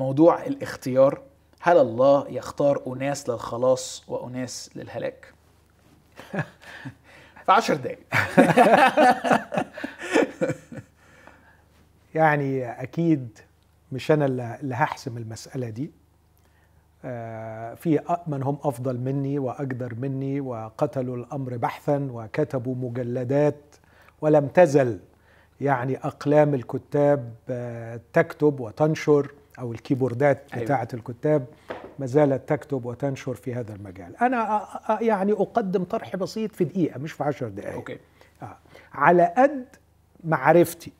موضوع الاختيار هل الله يختار أناس للخلاص وأناس للهلاك؟ في عشر دقايق يعني أكيد مش أنا اللي هحسم المسألة دي آه، في من هم أفضل مني وأقدر مني وقتلوا الأمر بحثا وكتبوا مجلدات ولم تزل يعني أقلام الكتاب آه، تكتب وتنشر او الكيبوردات أيوة. بتاعه أيوة. الكتاب ما زالت تكتب وتنشر في هذا المجال انا يعني اقدم طرح بسيط في دقيقه مش في عشر دقائق أوكي. آه. على قد معرفتي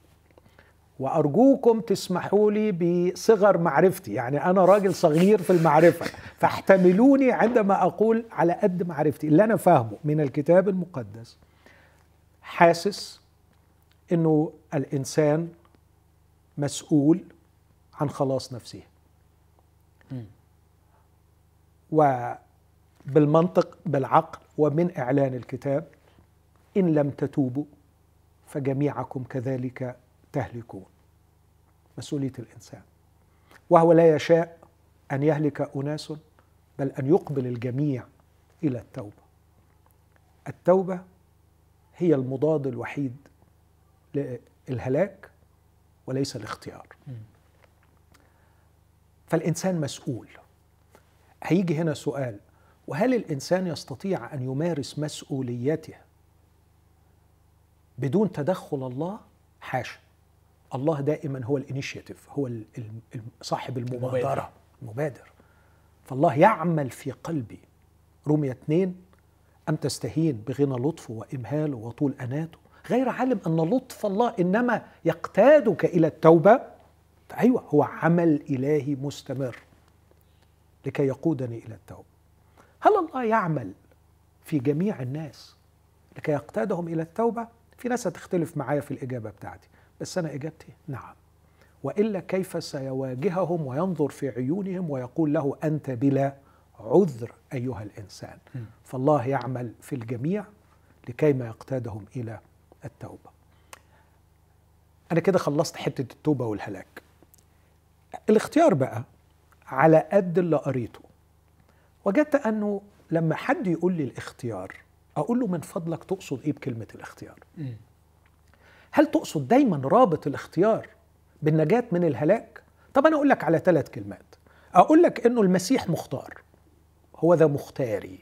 وارجوكم تسمحوا لي بصغر معرفتي يعني انا راجل صغير في المعرفه فاحتملوني عندما اقول على قد معرفتي اللي انا فاهمه من الكتاب المقدس حاسس انه الانسان مسؤول عن خلاص نفسها وبالمنطق بالعقل ومن إعلان الكتاب إن لم تتوبوا فجميعكم كذلك تهلكون مسؤولية الإنسان وهو لا يشاء أن يهلك أناس بل أن يقبل الجميع إلى التوبة التوبة هي المضاد الوحيد للهلاك وليس الاختيار فالإنسان مسؤول هيجي هنا سؤال وهل الإنسان يستطيع أن يمارس مسؤوليته بدون تدخل الله حاشا الله دائما هو الانيشيتيف هو صاحب المبادرة المبادر فالله يعمل في قلبي رمية اثنين أم تستهين بغنى لطفه وإمهاله وطول أناته غير عالم أن لطف الله إنما يقتادك إلى التوبة أيوة هو عمل إلهي مستمر لكي يقودني إلى التوبة هل الله يعمل في جميع الناس لكي يقتادهم إلى التوبة في ناس هتختلف معايا في الإجابة بتاعتي بس أنا إجابتي نعم وإلا كيف سيواجههم وينظر في عيونهم ويقول له أنت بلا عذر أيها الإنسان فالله يعمل في الجميع لكيما يقتادهم إلى التوبة أنا كده خلصت حتة التوبة والهلاك الاختيار بقى على قد اللي قريته وجدت انه لما حد يقول لي الاختيار اقول له من فضلك تقصد ايه بكلمه الاختيار هل تقصد دايما رابط الاختيار بالنجاه من الهلاك طب انا اقول لك على ثلاث كلمات اقول لك انه المسيح مختار هو ذا مختاري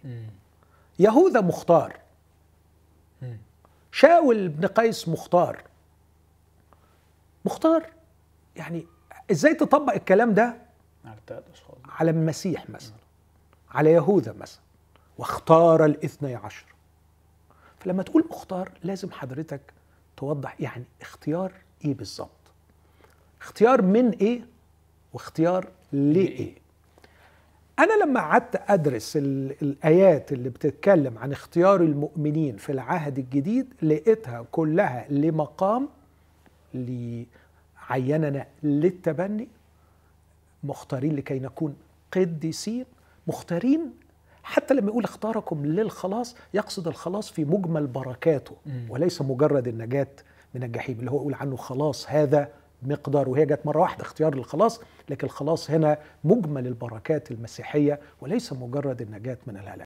يهوذا مختار شاول بن قيس مختار مختار يعني ازاي تطبق الكلام ده على على المسيح مثلا على يهوذا مثلا واختار الاثني عشر فلما تقول اختار لازم حضرتك توضح يعني اختيار ايه بالظبط اختيار من ايه واختيار ايه انا لما قعدت ادرس الايات اللي بتتكلم عن اختيار المؤمنين في العهد الجديد لقيتها كلها لمقام عيننا للتبني مختارين لكي نكون قديسين مختارين حتى لما يقول اختاركم للخلاص يقصد الخلاص في مجمل بركاته وليس مجرد النجاة من الجحيم اللي هو يقول عنه خلاص هذا مقدار وهي جت مرة واحدة اختيار للخلاص لكن الخلاص هنا مجمل البركات المسيحية وليس مجرد النجاة من الهلاك